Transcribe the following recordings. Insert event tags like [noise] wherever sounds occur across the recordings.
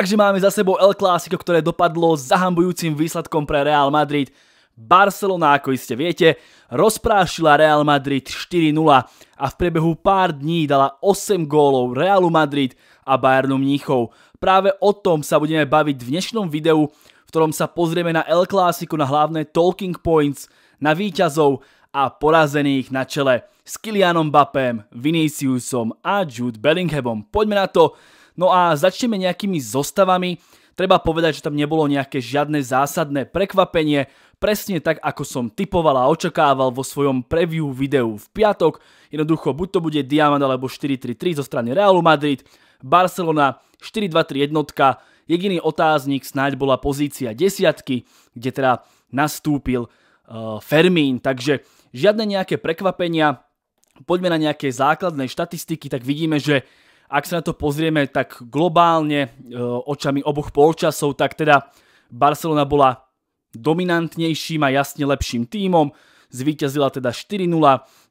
Takže máme za sebou El Clásico, ktoré dopadlo zahambujúcim výsledkom pre Real Madrid. Barcelona, ako iste viete, rozprášila Real Madrid 4-0 a v priebehu pár dní dala 8 gólov Realu Madrid a Bayernu Mníchov. Práve o tom sa budeme baviť v dnešnom videu, v ktorom sa pozrieme na El Clásico, na hlavné talking points, na výťazov a porazených na čele s Kylianom Bapem, Viniciusom a Jude Bellinghamom. Poďme na to, No a začneme nejakými zostavami. Treba povedať, že tam nebolo nejaké žiadne zásadné prekvapenie, presne tak, ako som typoval a očakával vo svojom preview videu v piatok. Jednoducho, buď to bude Diamant alebo 4-3-3 zo strany Realu Madrid, Barcelona 4-2-3 jednotka, jediný otáznik snáď bola pozícia desiatky, kde teda nastúpil eh, Fermín, takže žiadne nejaké prekvapenia, poďme na nejaké základné štatistiky, tak vidíme, že ak sa na to pozrieme tak globálne e, očami oboch polčasov, tak teda Barcelona bola dominantnejším a jasne lepším tímom, zvíťazila teda 4-0,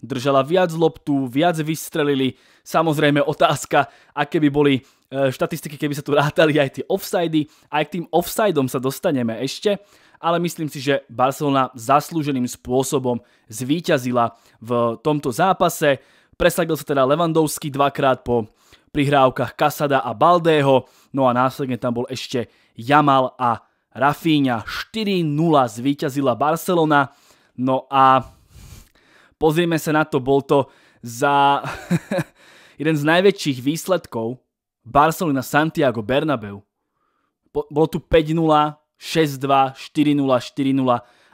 držala viac loptu, viac vystrelili. Samozrejme otázka, aké by boli e, štatistiky, keby sa tu rátali aj tie offsidy. Aj k tým offsidom sa dostaneme ešte, ale myslím si, že Barcelona zaslúženým spôsobom zvíťazila v tomto zápase. Presadil sa teda Levandovský dvakrát po prihrávkach Kasada a Baldého, no a následne tam bol ešte Jamal a Rafíňa. 4-0 zvíťazila Barcelona, no a pozrieme sa na to, bol to za [laughs] jeden z najväčších výsledkov Barcelona Santiago Bernabeu. Bolo tu 5-0, 6-2, 4-0, 4-0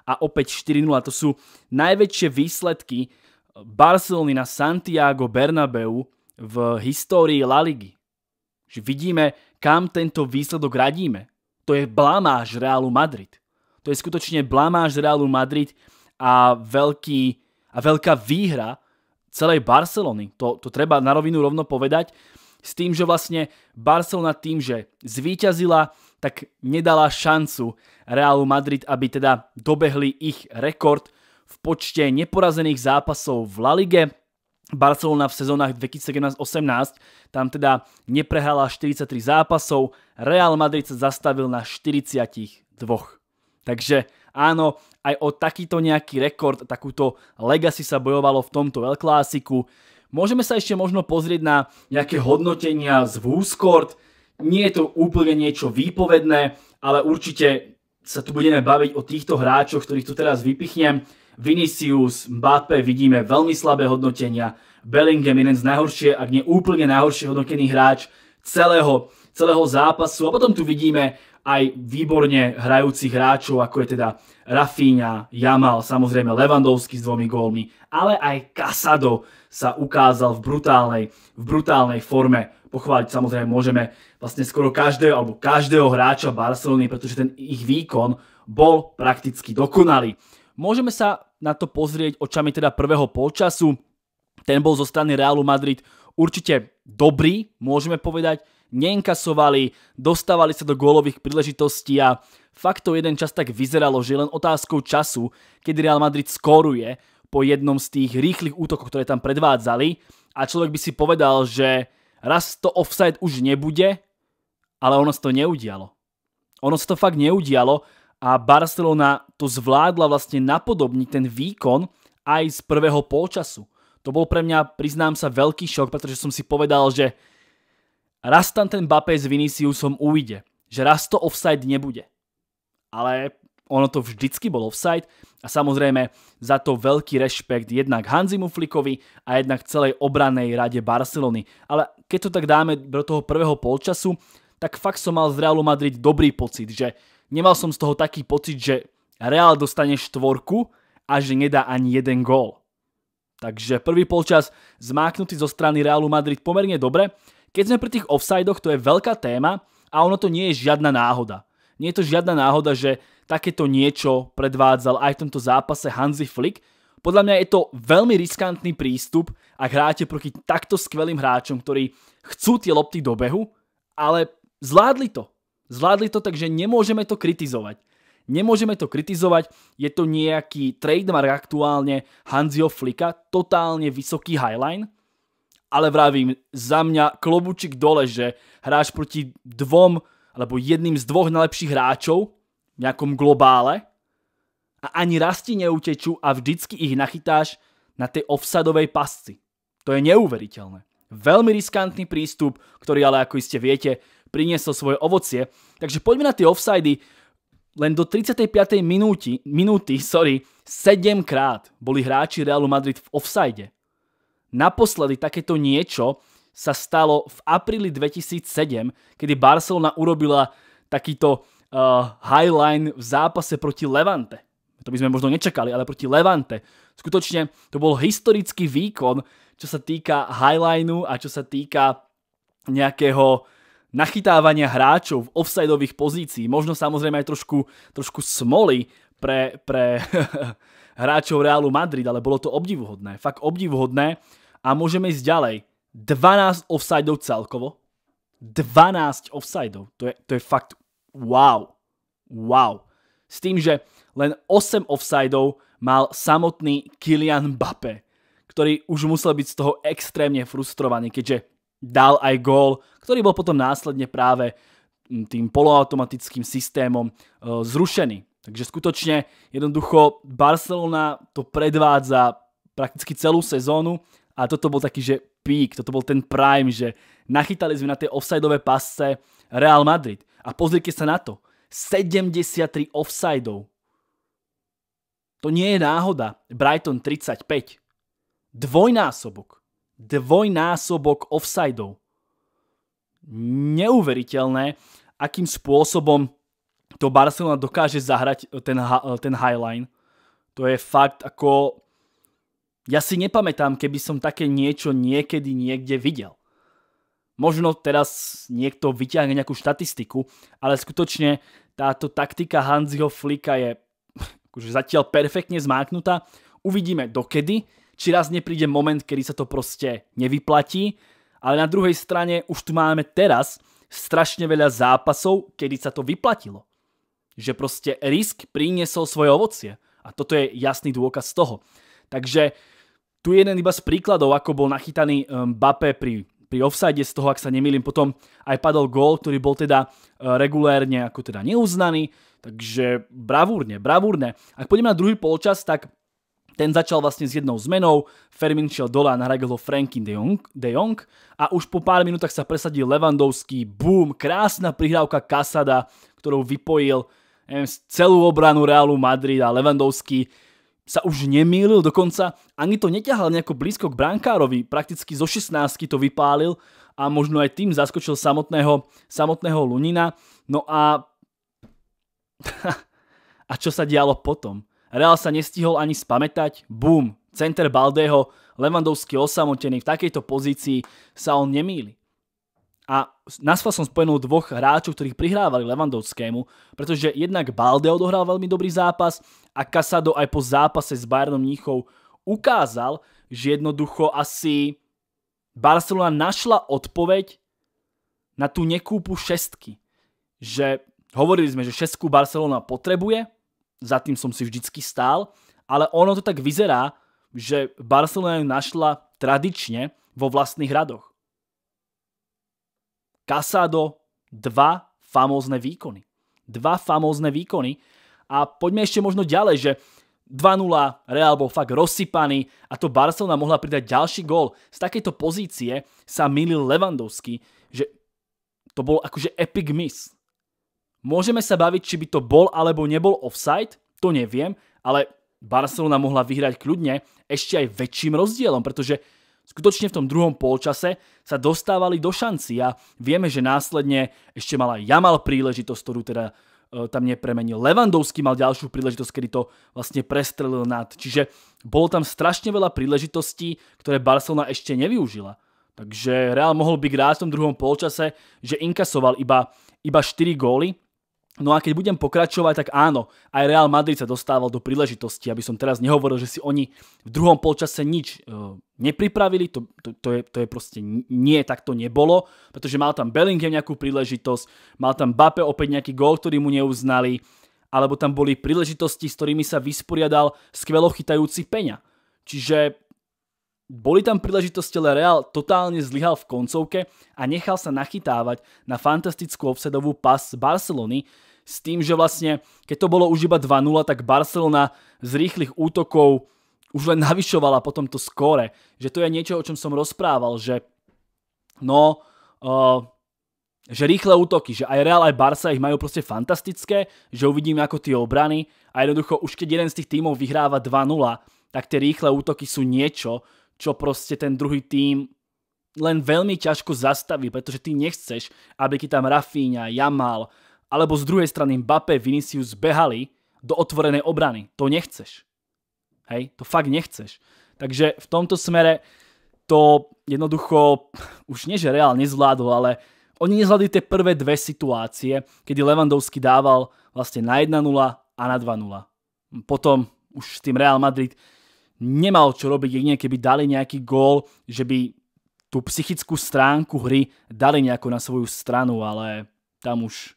a opäť 4-0. To sú najväčšie výsledky Barcelony na Santiago Bernabeu v histórii La Ligy. Že vidíme, kam tento výsledok radíme. To je blamáž Realu Madrid. To je skutočne blamáž Realu Madrid a, veľký, a veľká výhra celej Barcelony. To, to treba na rovinu rovno povedať. S tým, že vlastne Barcelona tým, že zvíťazila, tak nedala šancu Realu Madrid, aby teda dobehli ich rekord v počte neporazených zápasov v La Lige Barcelona v sezónach 2017-18 tam teda neprehala 43 zápasov, Real Madrid sa zastavil na 42. Takže áno, aj o takýto nejaký rekord, takúto legacy sa bojovalo v tomto El Clásiku. Môžeme sa ešte možno pozrieť na nejaké hodnotenia z WhoScored. Nie je to úplne niečo výpovedné, ale určite sa tu budeme baviť o týchto hráčoch, ktorých tu teraz vypichnem. Vinicius, Mbappé vidíme veľmi slabé hodnotenia, Bellingham jeden z najhoršie, ak nie úplne najhoršie hodnotený hráč celého, celého zápasu. A potom tu vidíme aj výborne hrajúcich hráčov, ako je teda Rafinha, Jamal, samozrejme Levandovský s dvomi gólmi, ale aj Casado sa ukázal v brutálnej, v brutálnej forme. Pochváliť samozrejme môžeme vlastne skoro každého, alebo každého hráča Barcelony, pretože ten ich výkon bol prakticky dokonalý. Môžeme sa na to pozrieť očami teda prvého polčasu. Ten bol zo strany Realu Madrid určite dobrý, môžeme povedať. Neinkasovali, dostávali sa do gólových príležitostí a fakt to jeden čas tak vyzeralo, že len otázkou času, kedy Real Madrid skoruje po jednom z tých rýchlych útokov, ktoré tam predvádzali a človek by si povedal, že raz to offside už nebude, ale ono sa to neudialo. Ono sa to fakt neudialo a Barcelona to zvládla vlastne napodobniť ten výkon aj z prvého polčasu. To bol pre mňa, priznám sa, veľký šok, pretože som si povedal, že raz tam ten Bape s Viniciusom ujde, že raz to offside nebude. Ale ono to vždycky bol offside a samozrejme za to veľký rešpekt jednak Hanzimu Flikovi a jednak celej obranej rade Barcelony. Ale keď to tak dáme do toho prvého polčasu, tak fakt som mal z Realu Madrid dobrý pocit, že nemal som z toho taký pocit, že Real dostane štvorku a že nedá ani jeden gól. Takže prvý polčas zmáknutý zo strany Realu Madrid pomerne dobre. Keď sme pri tých offsidoch, to je veľká téma a ono to nie je žiadna náhoda. Nie je to žiadna náhoda, že takéto niečo predvádzal aj v tomto zápase Hansi Flick. Podľa mňa je to veľmi riskantný prístup, ak hráte proti takto skvelým hráčom, ktorí chcú tie lopty do behu, ale zvládli to. Zvládli to, takže nemôžeme to kritizovať. Nemôžeme to kritizovať, je to nejaký trademark aktuálne Hanzio Flicka, totálne vysoký highline, ale vravím, za mňa klobučík dole, že hráš proti dvom alebo jedným z dvoch najlepších hráčov v nejakom globále a ani rasti neutečú a vždycky ich nachytáš na tej offsadovej pasci. To je neuveriteľné. Veľmi riskantný prístup, ktorý ale ako iste viete, priniesol svoje ovocie. Takže poďme na tie offsidy. Len do 35. minúty, minúty [laughs] sorry, 7 krát boli hráči Realu Madrid v offside. Naposledy takéto niečo sa stalo v apríli 2007, kedy Barcelona urobila takýto uh, highline v zápase proti Levante. To by sme možno nečakali, ale proti Levante. Skutočne to bol historický výkon, čo sa týka highlineu a čo sa týka nejakého nachytávania hráčov v offsideových pozícií, možno samozrejme aj trošku, trošku smoly pre, pre [laughs] hráčov Realu Madrid, ale bolo to obdivuhodné, fakt obdivuhodné a môžeme ísť ďalej. 12 offsideov celkovo, 12 offsideov, to je, to je fakt wow, wow. S tým, že len 8 offsideov mal samotný Kylian Mbappé, ktorý už musel byť z toho extrémne frustrovaný, keďže dal aj gól, ktorý bol potom následne práve tým poloautomatickým systémom e, zrušený. Takže skutočne jednoducho Barcelona to predvádza prakticky celú sezónu a toto bol taký, že pík, toto bol ten prime, že nachytali sme na tie offsideové pasce Real Madrid. A pozrite sa na to. 73 offsideov. To nie je náhoda. Brighton 35. Dvojnásobok dvojnásobok offsideov. Neuveriteľné, akým spôsobom to Barcelona dokáže zahrať eh, ten, eh, ten highline. To je fakt ako... Ja si nepamätám, keby som také niečo niekedy niekde videl. Možno teraz niekto vyťahne nejakú štatistiku, ale skutočne táto taktika Hanziho Flika je [laughs] akože zatiaľ perfektne zmáknutá. Uvidíme dokedy, či raz nepríde moment, kedy sa to proste nevyplatí, ale na druhej strane už tu máme teraz strašne veľa zápasov, kedy sa to vyplatilo. Že proste risk priniesol svoje ovocie. A toto je jasný dôkaz toho. Takže tu je jeden iba z príkladov, ako bol nachytaný ehm, Mbappé pri, pri offside z toho, ak sa nemýlim. Potom aj padol gól, ktorý bol teda e, regulérne ako teda neuznaný. Takže bravúrne, bravúrne. Ak pôjdeme na druhý polčas, tak ten začal vlastne s jednou zmenou, Fermin šiel dole a nahradil ho Franky de Jong, de Jong a už po pár minútach sa presadil Levandovský, boom, krásna prihrávka Kasada, ktorou vypojil neviem, celú obranu Realu Madrid a Levandovský sa už nemýlil, dokonca ani to neťahal nejako blízko k brankárovi, prakticky zo 16 to vypálil a možno aj tým zaskočil samotného, samotného Lunina. No a... [laughs] a čo sa dialo potom? Real sa nestihol ani spamätať, Boom. center Baldeho, Levandovský osamotený v takejto pozícii sa on nemýli. A nasval som spojenul dvoch hráčov, ktorých prihrávali Levandovskému, pretože jednak Balde odohral veľmi dobrý zápas a Casado aj po zápase s Bayernom Mníchov ukázal, že jednoducho asi Barcelona našla odpoveď na tú nekúpu šestky. Že hovorili sme, že šestku Barcelona potrebuje, za tým som si vždycky stál, ale ono to tak vyzerá, že Barcelona ju našla tradične vo vlastných radoch. Casado, dva famózne výkony. Dva famózne výkony. A poďme ešte možno ďalej, že 2-0, Real bol fakt rozsypaný a to Barcelona mohla pridať ďalší gól. Z takejto pozície sa milil Levandovský, že to bol akože epic miss. Môžeme sa baviť, či by to bol alebo nebol offside, to neviem, ale Barcelona mohla vyhrať kľudne ešte aj väčším rozdielom, pretože skutočne v tom druhom polčase sa dostávali do šanci a vieme, že následne ešte mala Jamal príležitosť, ktorú teda e, tam nepremenil. Levandovský mal ďalšiu príležitosť, kedy to vlastne prestrelil nad. Čiže bolo tam strašne veľa príležitostí, ktoré Barcelona ešte nevyužila. Takže Real mohol byť rád v tom druhom polčase, že inkasoval iba, iba 4 góly No a keď budem pokračovať, tak áno, aj Real Madrid sa dostával do príležitosti, aby som teraz nehovoril, že si oni v druhom polčase nič e, nepripravili, to, to, to, je, to je proste nie, tak to nebolo, pretože mal tam Bellingham nejakú príležitosť, mal tam Bape opäť nejaký gól, ktorý mu neuznali, alebo tam boli príležitosti, s ktorými sa vysporiadal skvelo chytajúci Peňa. Čiže boli tam príležitosti, ale Real totálne zlyhal v koncovke a nechal sa nachytávať na fantastickú obsedovú pas z Barcelony, s tým, že vlastne keď to bolo už iba 2-0, tak Barcelona z rýchlych útokov už len navyšovala po tomto skóre, Že to je niečo, o čom som rozprával, že no, uh, že rýchle útoky, že aj Real, aj Barca ich majú proste fantastické, že uvidíme ako tie obrany a jednoducho už keď jeden z tých tímov vyhráva 2-0, tak tie rýchle útoky sú niečo, čo proste ten druhý tým len veľmi ťažko zastaví, pretože ty nechceš, aby ti tam Rafíňa, Jamal, alebo z druhej strany Mbappé, Vinicius behali do otvorenej obrany. To nechceš. Hej, to fakt nechceš. Takže v tomto smere to jednoducho už nie, že Real nezvládol, ale oni nezvládli tie prvé dve situácie, kedy Lewandowski dával vlastne na 1-0 a na 2-0. Potom už s tým Real Madrid nemal čo robiť, jedine keby dali nejaký gól, že by tú psychickú stránku hry dali nejako na svoju stranu, ale tam už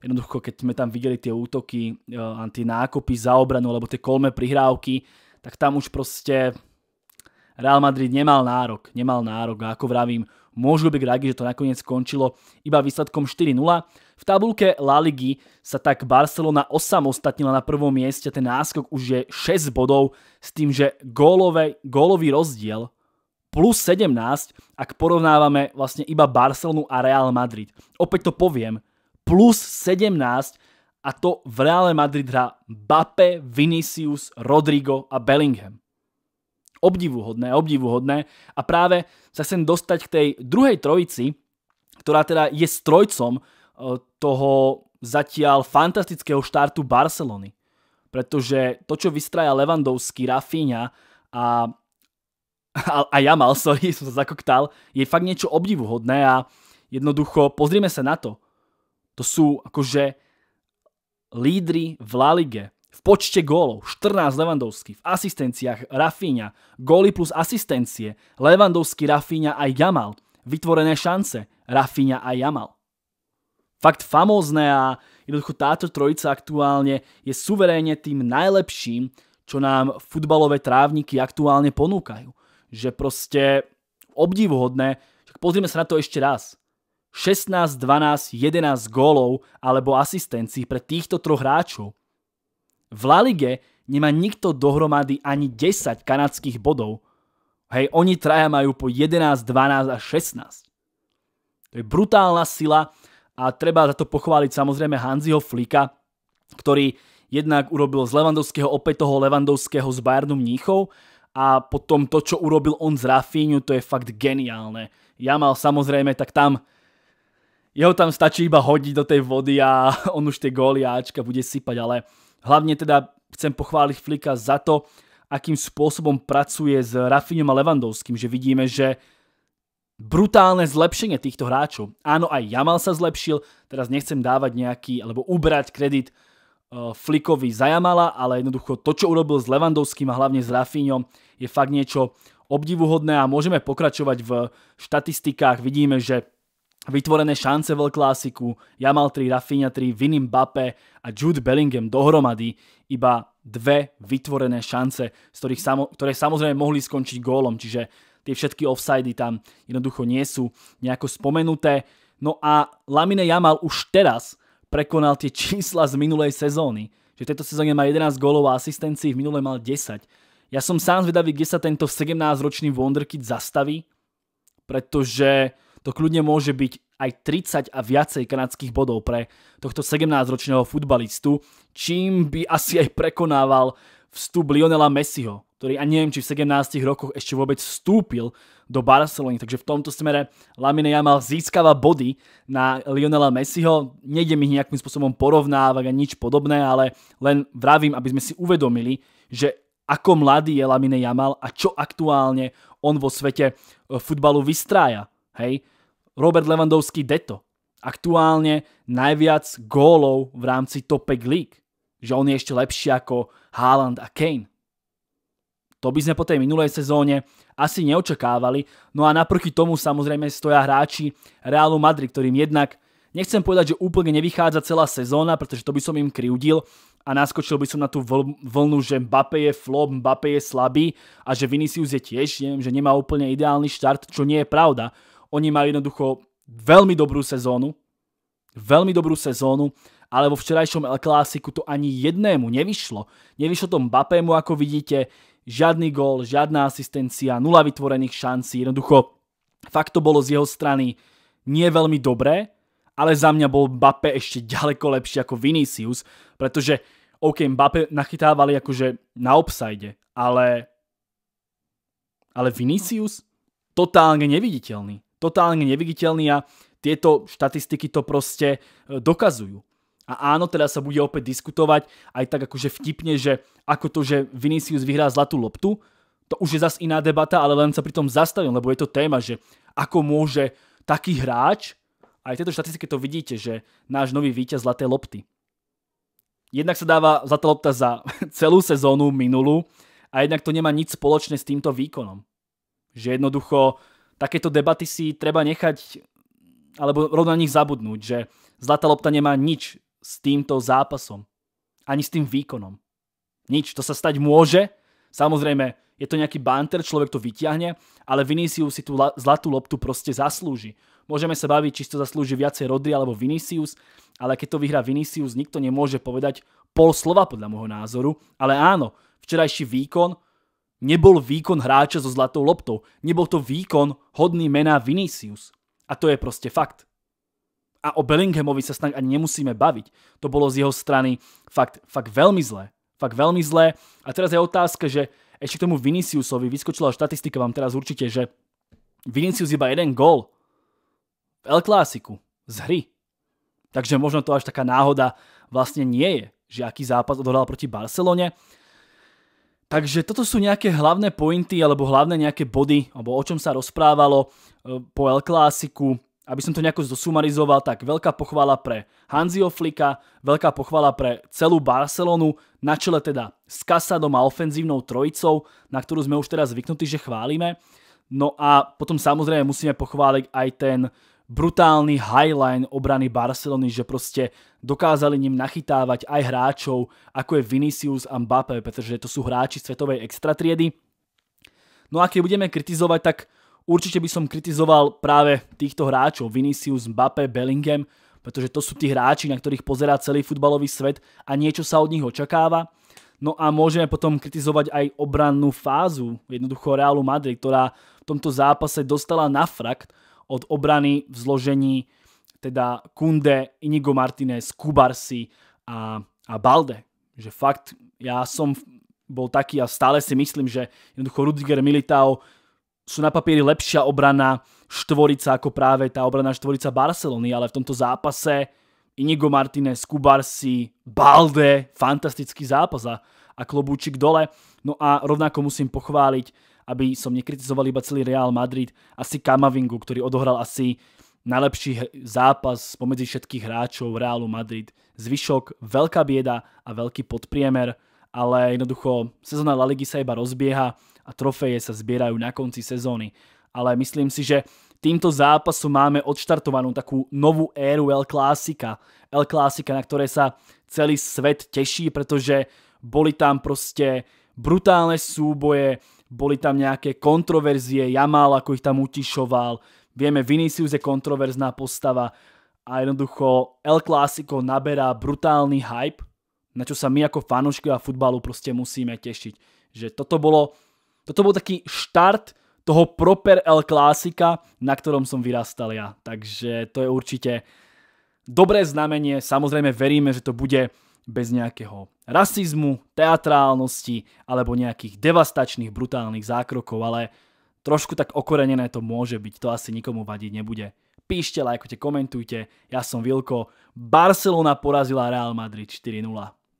jednoducho, keď sme tam videli tie útoky, e, tie nákopy za obranu, alebo tie kolme prihrávky, tak tam už proste Real Madrid nemal nárok, nemal nárok a ako vravím, môžu byť radi, že to nakoniec skončilo iba výsledkom 4-0. V tabulke La Ligy sa tak Barcelona osamostatnila na prvom mieste, ten náskok už je 6 bodov s tým, že gólové, gólový rozdiel plus 17, ak porovnávame vlastne iba Barcelonu a Real Madrid. Opäť to poviem, plus 17 a to v Reále Madrid hrá Bape, Vinicius, Rodrigo a Bellingham obdivuhodné, obdivuhodné a práve sa chcem dostať k tej druhej trojici, ktorá teda je strojcom e, toho zatiaľ fantastického štartu Barcelony. Pretože to, čo vystraja Levandovský, Rafinha a, a, a Jamal, [laughs] sorry, som sa zakoktal, je fakt niečo obdivuhodné a jednoducho pozrieme sa na to. To sú akože lídry v La Lige v počte gólov 14 Levandovský, v asistenciách Rafíňa, góly plus asistencie, Levandovský, rafíňa aj Jamal, vytvorené šance, Rafíňa a Jamal. Fakt famózne a jednoducho táto trojica aktuálne je suverénne tým najlepším, čo nám futbalové trávniky aktuálne ponúkajú. Že proste obdivuhodné, pozrieme sa na to ešte raz. 16, 12, 11 gólov alebo asistencií pre týchto troch hráčov v La Ligue nemá nikto dohromady ani 10 kanadských bodov. Hej, oni traja majú po 11, 12 a 16. To je brutálna sila a treba za to pochváliť samozrejme Hanziho Flika, ktorý jednak urobil z Levandovského opäť toho Levandovského z Bayernu Mníchov a potom to, čo urobil on z Rafíňu, to je fakt geniálne. Ja mal samozrejme, tak tam jeho tam stačí iba hodiť do tej vody a [laughs] on už tie góly ačka bude sypať, ale Hlavne teda chcem pochváliť Flika za to, akým spôsobom pracuje s Rafiňom a Levandovským, že vidíme, že brutálne zlepšenie týchto hráčov. Áno, aj Jamal sa zlepšil, teraz nechcem dávať nejaký, alebo ubrať kredit e, Flikovi za Jamala, ale jednoducho to, čo urobil s Levandovským a hlavne s Rafiňom, je fakt niečo obdivuhodné a môžeme pokračovať v štatistikách. Vidíme, že Vytvorené šance v klasiku, Jamal 3, Rafinha 3, Vin Mbappe a Jude Bellingham dohromady iba dve vytvorené šance, z ktorých samo, ktoré samozrejme mohli skončiť gólom, čiže tie všetky offsidy tam jednoducho nie sú nejako spomenuté. No a Lamine Jamal už teraz prekonal tie čísla z minulej sezóny, že v tejto sezóne má 11 gólov a asistencií, v minulej mal 10. Ja som sám zvedavý, kde sa tento 17-ročný Wonderkid zastaví, pretože to kľudne môže byť aj 30 a viacej kanadských bodov pre tohto 17-ročného futbalistu, čím by asi aj prekonával vstup Lionela Messiho, ktorý ja neviem, či v 17 rokoch ešte vôbec vstúpil do Barcelony, takže v tomto smere Lamine Jamal získava body na Lionela Messiho, nejde mi nejakým spôsobom porovnávať a nič podobné, ale len vravím, aby sme si uvedomili, že ako mladý je Lamine Jamal a čo aktuálne on vo svete eh, futbalu vystrája Hej? Robert Lewandowski deto. Aktuálne najviac gólov v rámci top 5 league. Že on je ešte lepší ako Haaland a Kane. To by sme po tej minulej sezóne asi neočakávali. No a naproti tomu samozrejme stoja hráči Realu Madrid, ktorým jednak nechcem povedať, že úplne nevychádza celá sezóna, pretože to by som im kriudil a naskočil by som na tú vlnu, že Mbappé je flop, Mbappé je slabý a že Vinicius je tiež, neviem, že nemá úplne ideálny štart, čo nie je pravda. Oni mali jednoducho veľmi dobrú sezónu, veľmi dobrú sezónu, ale vo včerajšom El Clásiku to ani jednému nevyšlo. Nevyšlo to Mbappému, ako vidíte, žiadny gól, žiadna asistencia, nula vytvorených šancí, jednoducho fakt to bolo z jeho strany nie veľmi dobré, ale za mňa bol Mbappé ešte [laughs] ďaleko lepší ako Vinicius, pretože OK, Mbappé nachytávali akože na obsajde, ale ale Vinicius totálne neviditeľný totálne neviditeľný a tieto štatistiky to proste e, dokazujú. A áno, teda sa bude opäť diskutovať aj tak akože vtipne, že ako to, že Vinicius vyhrá zlatú loptu, to už je zas iná debata, ale len sa pri tom zastavím, lebo je to téma, že ako môže taký hráč, aj v tejto štatistike to vidíte, že náš nový víťaz zlaté lopty. Jednak sa dáva zlatá lopta za [laughs] celú sezónu minulú a jednak to nemá nič spoločné s týmto výkonom. Že jednoducho takéto debaty si treba nechať alebo rovno na nich zabudnúť, že Zlatá lopta nemá nič s týmto zápasom. Ani s tým výkonom. Nič. To sa stať môže. Samozrejme, je to nejaký banter, človek to vyťahne, ale Vinicius si tú zlatú loptu proste zaslúži. Môžeme sa baviť, či to zaslúži viacej Rodri alebo Vinicius, ale keď to vyhrá Vinicius, nikto nemôže povedať pol slova podľa môjho názoru. Ale áno, včerajší výkon Nebol výkon hráča so zlatou loptou. Nebol to výkon hodný mená Vinicius. A to je proste fakt. A o Bellinghamovi sa snak ani nemusíme baviť. To bolo z jeho strany fakt, fakt veľmi zlé. Fakt veľmi zlé. A teraz je otázka, že ešte k tomu Viniciusovi vyskočila štatistika vám teraz určite, že Vinicius iba jeden gól v El Clásiku z hry. Takže možno to až taká náhoda vlastne nie je, že aký zápas odhral proti Barcelone, Takže toto sú nejaké hlavné pointy alebo hlavné nejaké body, alebo o čom sa rozprávalo e, po El Clásiku. Aby som to nejako zosumarizoval, tak veľká pochvala pre Hanzio Flika, veľká pochvala pre celú Barcelonu, na čele teda s Kasadom a ofenzívnou trojicou, na ktorú sme už teraz zvyknutí, že chválime. No a potom samozrejme musíme pochváliť aj ten brutálny highline obrany Barcelony, že proste dokázali ním nachytávať aj hráčov, ako je Vinicius a Mbappé, pretože to sú hráči svetovej extra triedy. No a keď budeme kritizovať, tak určite by som kritizoval práve týchto hráčov, Vinicius, Mbappé, Bellingham, pretože to sú tí hráči, na ktorých pozerá celý futbalový svet a niečo sa od nich očakáva. No a môžeme potom kritizovať aj obrannú fázu jednoducho Realu Madrid, ktorá v tomto zápase dostala na frakt, od obrany v zložení teda Kunde, Inigo Martinez, Kubarsi a, a Balde. Že fakt, ja som bol taký a stále si myslím, že jednoducho Rudiger Militao sú na papieri lepšia obrana štvorica ako práve tá obrana štvorica Barcelony, ale v tomto zápase Inigo Martinez, Kubarsi, Balde, fantastický zápas a a klobúčik dole. No a rovnako musím pochváliť, aby som nekritizoval iba celý Real Madrid, asi Kamavingu, ktorý odohral asi najlepší zápas pomedzi všetkých hráčov Realu Madrid. Zvyšok, veľká bieda a veľký podpriemer, ale jednoducho sezóna La Ligy sa iba rozbieha a trofeje sa zbierajú na konci sezóny. Ale myslím si, že týmto zápasom máme odštartovanú takú novú éru El Clásica. El Clásica, na ktoré sa celý svet teší, pretože boli tam proste brutálne súboje, boli tam nejaké kontroverzie, Jamal ako ich tam utišoval, vieme, Vinicius je kontroverzná postava a jednoducho El Clásico naberá brutálny hype, na čo sa my ako a futbalu proste musíme tešiť. Že toto bolo, toto bol taký štart toho proper El Clásica, na ktorom som vyrastal ja. Takže to je určite dobré znamenie. Samozrejme veríme, že to bude bez nejakého rasizmu, teatrálnosti alebo nejakých devastačných brutálnych zákrokov, ale trošku tak okorenené to môže byť, to asi nikomu vadiť nebude. Píšte, lajkujte, komentujte, ja som Vilko, Barcelona porazila Real Madrid 4-0.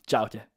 Čaute.